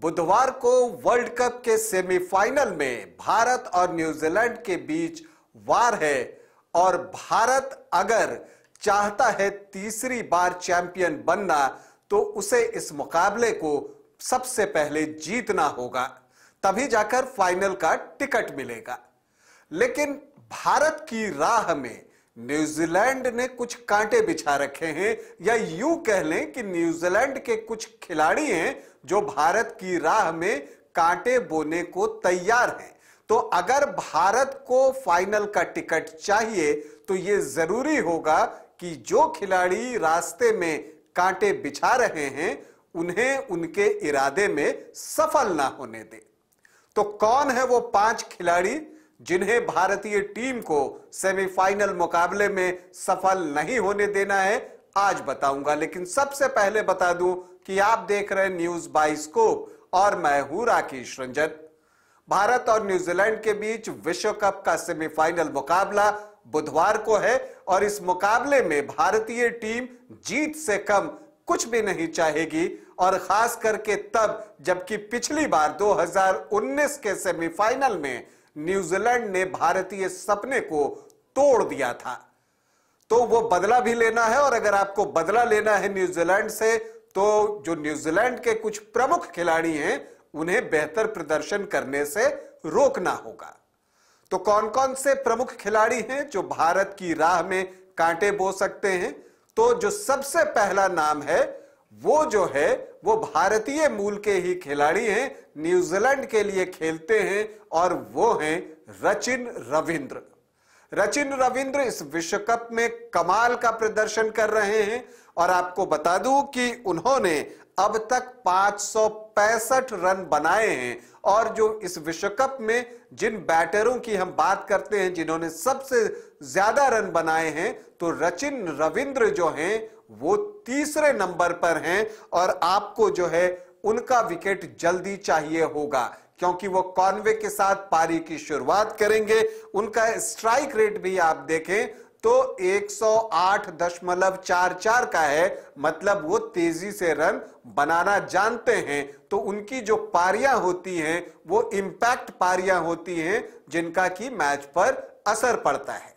बुधवार को world cup के सेमीफाइनल में भारत और न्यूजीलैंड के बीच वार है और भारत अगर चाहता है तीसरी बार चैंपियन बनना तो उसे इस मुकाबले को सबसे पहले जीतना होगा तभी जाकर फाइनल का टिकट मिलेगा लेकिन भारत की राह में न्यूजीलैंड ने कुछ कांटे बिछा रखे हैं या यूं कह लें कि न्यूजीलैंड के कुछ खिलाड़ी हैं जो भारत की राह में कांटे बोने को तैयार हैं तो अगर भारत को फाइनल का टिकट चाहिए तो ये जरूरी होगा कि जो खिलाड़ी रास्ते में कांटे बिछा रहे हैं उन्हें उनके इरादे में सफल ना होने दे तो कौन है वो पांच खिलाड़ी जिन्हें भारतीय टीम को सेमीफाइनल मुकाबले में सफल नहीं होने देना है आज बताऊंगा लेकिन सबसे पहले बता दूं कि आप देख रहे हैं न्यूज बाइस्कोप और मैं हूं राकेश रंजन भारत और न्यूजीलैंड के बीच विश्व कप का सेमीफाइनल मुकाबला बुधवार को है और इस मुकाबले में भारतीय टीम जीत से कम कुछ भी नहीं चाहेगी और खास करके तब जबकि पिछली बार 2019 के सेमीफाइनल में न्यूजीलैंड ने भारतीय सपने को तोड़ दिया था तो वो बदला भी लेना है और अगर आपको बदला लेना है न्यूजीलैंड से तो जो न्यूजीलैंड के कुछ प्रमुख खिलाड़ी हैं उन्हें बेहतर प्रदर्शन करने से रोकना होगा तो कौन कौन से प्रमुख खिलाड़ी हैं जो भारत की राह में कांटे बो सकते हैं तो जो सबसे पहला नाम है वो जो है वो भारतीय मूल के ही खिलाड़ी हैं न्यूजीलैंड के लिए खेलते हैं और वो हैं रचिन रविंद्र रचिन रविंद्र इस विश्व कप में कमाल का प्रदर्शन कर रहे हैं और आपको बता दूं कि उन्होंने अब तक पांच रन बनाए हैं और जो इस विश्व कप में जिन बैटरों की हम बात करते हैं जिन्होंने सबसे ज्यादा रन बनाए हैं तो रचिन रविंद्र जो हैं वो तीसरे नंबर पर हैं और आपको जो है उनका विकेट जल्दी चाहिए होगा क्योंकि वो कॉनवे के साथ पारी की शुरुआत करेंगे उनका स्ट्राइक रेट भी आप देखें तो 108.44 का है मतलब वो तेजी से रन बनाना जानते हैं तो उनकी जो पारियां होती हैं वो इंपैक्ट पारियां होती हैं जिनका कि मैच पर असर पड़ता है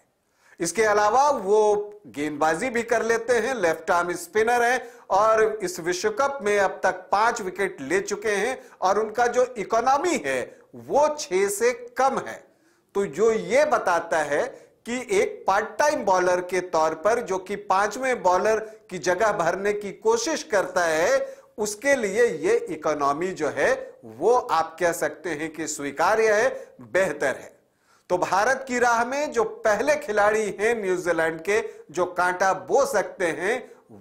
इसके अलावा वो गेंदबाजी भी कर लेते हैं लेफ्ट आर्म स्पिनर हैं और इस विश्व कप में अब तक पांच विकेट ले चुके हैं और उनका जो इकोनॉमी है वो छह से कम है तो जो ये बताता है कि एक पार्ट टाइम बॉलर के तौर पर जो कि पांचवें बॉलर की जगह भरने की कोशिश करता है उसके लिए ये इकोनॉमी जो है वो आप कह सकते हैं कि स्वीकार्य है बेहतर है तो भारत की राह में जो पहले खिलाड़ी हैं न्यूजीलैंड के जो कांटा बो सकते हैं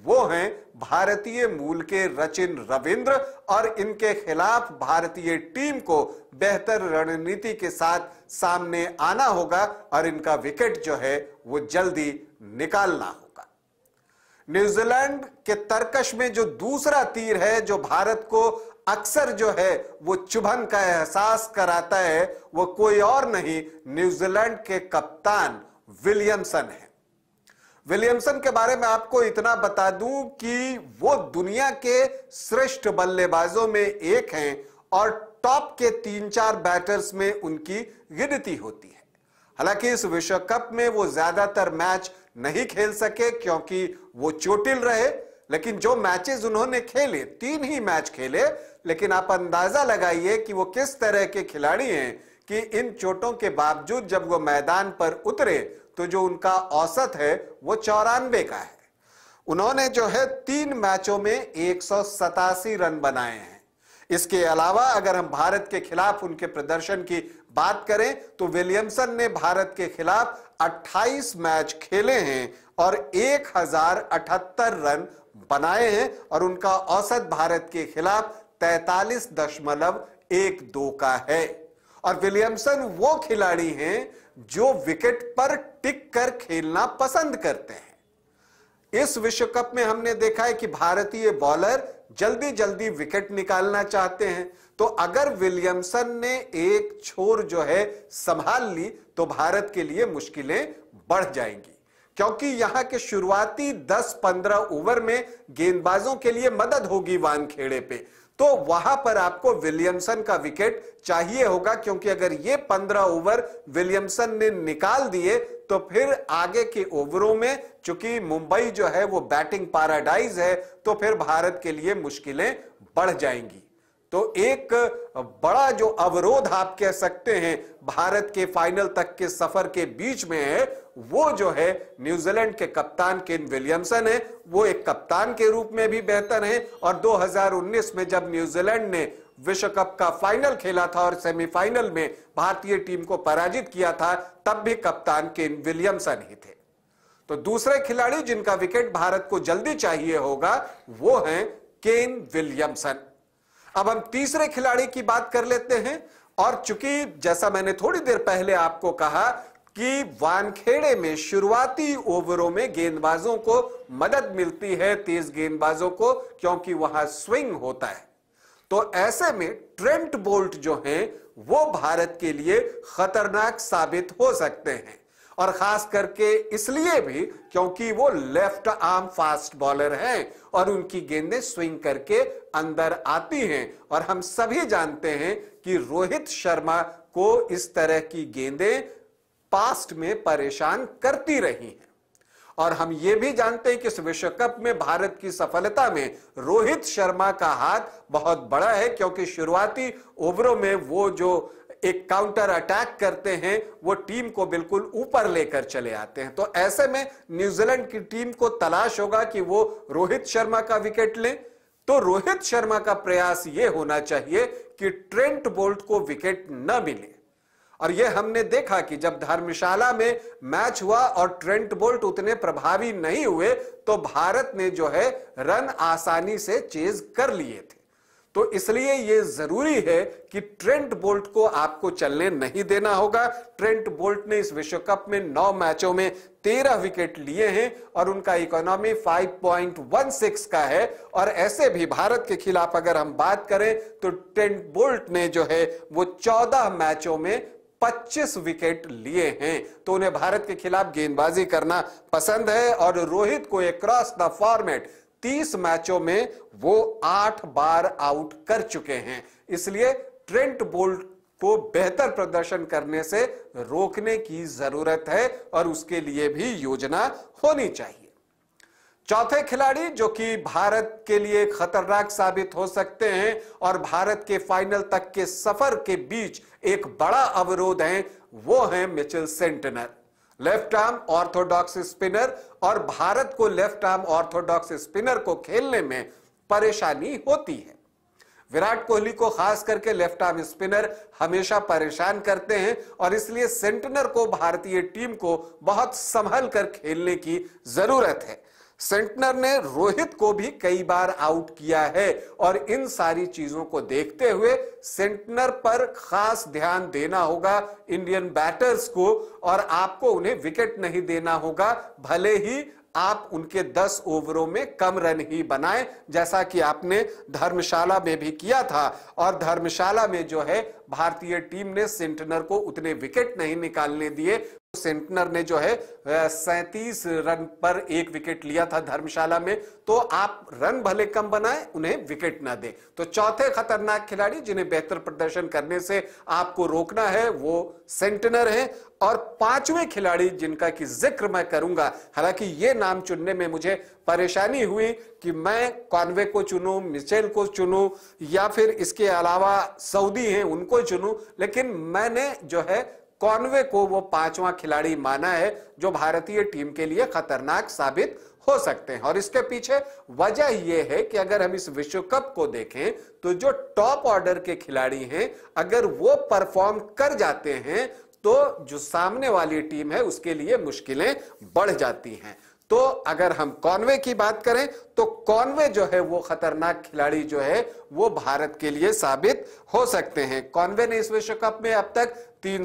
वो हैं भारतीय मूल के रचिन रविंद्र और इनके खिलाफ भारतीय टीम को बेहतर रणनीति के साथ सामने आना होगा और इनका विकेट जो है वो जल्दी निकालना होगा न्यूजीलैंड के तर्कश में जो दूसरा तीर है जो भारत को अक्सर जो है वो चुभन का एहसास कराता है वो कोई और नहीं न्यूजीलैंड के कप्तान विलियमसन है विलियमसन के बारे में आपको इतना बता दूं कि वो दुनिया के श्रेष्ठ बल्लेबाजों में एक हैं और टॉप के तीन चार बैटर्स में उनकी गिनती होती है हालांकि इस विश्व कप में वो ज्यादातर मैच नहीं खेल सके क्योंकि वो चोटिल रहे लेकिन जो मैचेस उन्होंने खेले तीन ही मैच खेले लेकिन आप अंदाजा लगाइए कि वो किस तरह के खिलाड़ी हैं कि इन चोटों के बावजूद जब वो मैदान पर उतरे तो जो उनका औसत है वो चौरानवे का है उन्होंने जो है तीन मैचों में एक रन बनाए हैं इसके अलावा अगर हम भारत के खिलाफ उनके प्रदर्शन की बात करें तो विलियमसन ने भारत के खिलाफ 28 मैच खेले हैं और एक रन बनाए हैं और उनका औसत भारत के खिलाफ तैतालीस दशमलव एक दो का है और विलियमसन वो खिलाड़ी हैं जो विकेट पर टिक कर खेलना पसंद करते हैं इस विश्व कप में हमने देखा है कि भारतीय बॉलर जल्दी जल्दी विकेट निकालना चाहते हैं तो अगर विलियमसन ने एक छोर जो है संभाल ली तो भारत के लिए मुश्किलें बढ़ जाएंगी क्योंकि यहां के शुरुआती 10-15 ओवर में गेंदबाजों के लिए मदद होगी वानखेड़े पे तो वहां पर आपको विलियमसन का विकेट चाहिए होगा क्योंकि अगर ये पंद्रह ओवर विलियमसन ने निकाल दिए तो फिर आगे के ओवरों में चूंकि मुंबई जो है वो बैटिंग पैराडाइज है तो फिर भारत के लिए मुश्किलें बढ़ जाएंगी तो एक बड़ा जो अवरोध आप कह सकते हैं भारत के फाइनल तक के सफर के बीच में है वो जो है न्यूजीलैंड के कप्तान केन विलियमसन है वो एक कप्तान के रूप में भी बेहतर है और 2019 में जब न्यूजीलैंड ने विश्व कप का फाइनल खेला था और सेमीफाइनल में भारतीय टीम को पराजित किया था तब भी कप्तान केन विलियमसन ही थे तो दूसरे खिलाड़ी जिनका विकेट भारत को जल्दी चाहिए होगा वो है केन विलियमसन अब हम तीसरे खिलाड़ी की बात कर लेते हैं और चूंकि जैसा मैंने थोड़ी देर पहले आपको कहा कि वानखेड़े में शुरुआती ओवरों में गेंदबाजों को मदद मिलती है तेज गेंदबाजों को क्योंकि वहां स्विंग होता है तो ऐसे में ट्रेंट बोल्ट जो हैं वो भारत के लिए खतरनाक साबित हो सकते हैं और खास करके इसलिए भी क्योंकि वो लेफ्ट आर्म फास्ट बॉलर हैं और उनकी गेंदें स्विंग करके अंदर आती हैं और हम सभी जानते हैं कि रोहित शर्मा को इस तरह की गेंदें पास्ट में परेशान करती रही हैं और हम ये भी जानते हैं कि इस विश्व कप में भारत की सफलता में रोहित शर्मा का हाथ बहुत बड़ा है क्योंकि शुरुआती ओवरों में वो जो एक काउंटर अटैक करते हैं वो टीम को बिल्कुल ऊपर लेकर चले आते हैं तो ऐसे में न्यूजीलैंड की टीम को तलाश होगा कि वो रोहित शर्मा का विकेट लें तो रोहित शर्मा का प्रयास यह होना चाहिए कि ट्रेंट बोल्ट को विकेट न मिले और यह हमने देखा कि जब धर्मशाला में मैच हुआ और ट्रेंट बोल्ट उतने प्रभावी नहीं हुए तो भारत ने जो है रन आसानी से चेज कर लिए थे तो इसलिए यह जरूरी है कि ट्रेंट बोल्ट को आपको चलने नहीं देना होगा ट्रेंट बोल्ट ने इस विश्व कप में नौ मैचों में तेरह विकेट लिए हैं और उनका इकोनॉमी 5.16 का है और ऐसे भी भारत के खिलाफ अगर हम बात करें तो ट्रेंट बोल्ट ने जो है वो चौदह मैचों में 25 विकेट लिए हैं तो उन्हें भारत के खिलाफ गेंदबाजी करना पसंद है और रोहित को अक्रॉस द फॉर्मेट 30 मैचों में वो आठ बार आउट कर चुके हैं इसलिए ट्रेंट बोल्ट को बेहतर प्रदर्शन करने से रोकने की जरूरत है और उसके लिए भी योजना होनी चाहिए चौथे खिलाड़ी जो कि भारत के लिए खतरनाक साबित हो सकते हैं और भारत के फाइनल तक के सफर के बीच एक बड़ा अवरोध है वो है Mitchell Santner left arm orthodox spinner और भारत को लेफ्ट आर्म ऑर्थोडॉक्स स्पिनर को खेलने में परेशानी होती है विराट कोहली को खास करके लेफ्ट आर्म स्पिनर हमेशा परेशान करते हैं और इसलिए सेंटनर को भारतीय टीम को बहुत संभल कर खेलने की जरूरत है सेंटनर ने रोहित को भी कई बार आउट किया है और इन सारी चीजों को देखते हुए सेंटनर पर खास ध्यान देना होगा इंडियन बैटर्स को और आपको उन्हें विकेट नहीं देना होगा भले ही आप उनके 10 ओवरों में कम रन ही बनाएं जैसा कि आपने धर्मशाला में भी किया था और धर्मशाला में जो है भारतीय टीम ने सेंटनर को उतने विकेट नहीं निकालने दिए सेंटनर ने जो है सैतीस रन पर एक विकेट लिया था धर्मशाला में तो आप रन भले कम बनाए उन्हें विकेट ना दे तो चौथे खतरनाक खिलाड़ी जिन्हें बेहतर प्रदर्शन करने से आपको रोकना है वो सेंटनर है और पांचवें खिलाड़ी जिनका कि जिक्र मैं करूंगा हालांकि ये नाम चुनने में मुझे परेशानी हुई कि मैं कॉन्वे को चुनूं मिचेल को चुनूं या फिर इसके अलावा सऊदी हैं उनको चुनूं लेकिन मैंने जो है कॉनवे को वो पांचवा खिलाड़ी माना है जो भारतीय टीम के लिए खतरनाक साबित हो सकते हैं और इसके पीछे वजह यह है कि अगर हम इस विश्व कप को देखें तो जो टॉप ऑर्डर के खिलाड़ी हैं अगर वो परफॉर्म कर जाते हैं तो जो सामने वाली टीम है उसके लिए मुश्किलें बढ़ जाती हैं तो अगर हम कॉनवे की बात करें तो कॉनवे जो है वो खतरनाक खिलाड़ी जो है वो भारत के लिए साबित हो सकते हैं कॉनवे ने इस विश्व कप में अब तक तीन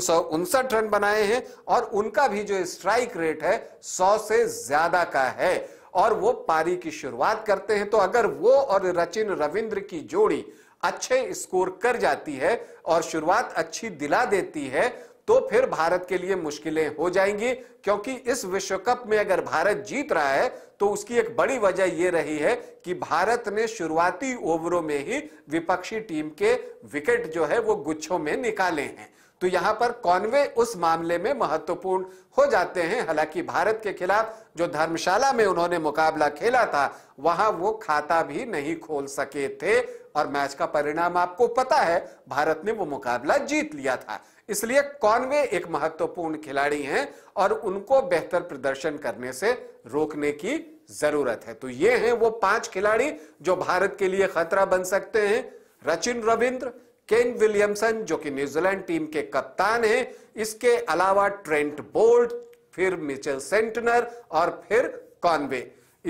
रन बनाए हैं और उनका भी जो स्ट्राइक रेट है सौ से ज्यादा का है और वो पारी की शुरुआत करते हैं तो अगर वो और रचिन रविंद्र की जोड़ी अच्छे स्कोर कर जाती है और शुरुआत अच्छी दिला देती है तो फिर भारत के लिए मुश्किलें हो जाएंगी क्योंकि इस विश्व कप में अगर भारत जीत रहा है तो उसकी एक बड़ी वजह यह रही है कि भारत ने शुरुआती ओवरों में ही विपक्षी टीम के विकेट जो है वो गुच्छों में निकाले हैं तो यहां पर कॉनवे उस मामले में महत्वपूर्ण हो जाते हैं हालांकि भारत के खिलाफ जो धर्मशाला में उन्होंने मुकाबला खेला था वहां वो खाता भी नहीं खोल सके थे और मैच का परिणाम आपको पता है भारत ने वो मुकाबला जीत लिया था इसलिए कॉनवे एक महत्वपूर्ण खिलाड़ी हैं और उनको बेहतर प्रदर्शन करने से रोकने की जरूरत है तो ये हैं वो पांच खिलाड़ी जो भारत के लिए खतरा बन सकते हैं रचिन रविंद्र केन विलियमसन जो कि न्यूजीलैंड टीम के कप्तान हैं इसके अलावा ट्रेंट बोल्ट फिर मिचेल सेंटनर और फिर कॉनवे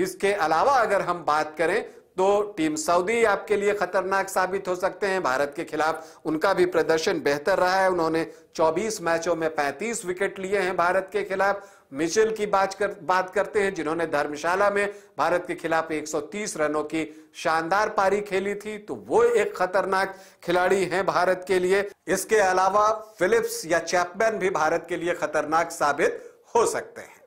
इसके अलावा अगर हम बात करें तो टीम सऊदी आपके लिए खतरनाक साबित हो सकते हैं भारत के खिलाफ उनका भी प्रदर्शन बेहतर रहा है उन्होंने 24 मैचों में 35 विकेट लिए हैं भारत के खिलाफ मिचेल की बात कर बात करते हैं जिन्होंने धर्मशाला में भारत के खिलाफ 130 रनों की शानदार पारी खेली थी तो वो एक खतरनाक खिलाड़ी हैं भारत के लिए इसके अलावा फिलिप्स या चैपमैन भी भारत के लिए खतरनाक साबित हो सकते हैं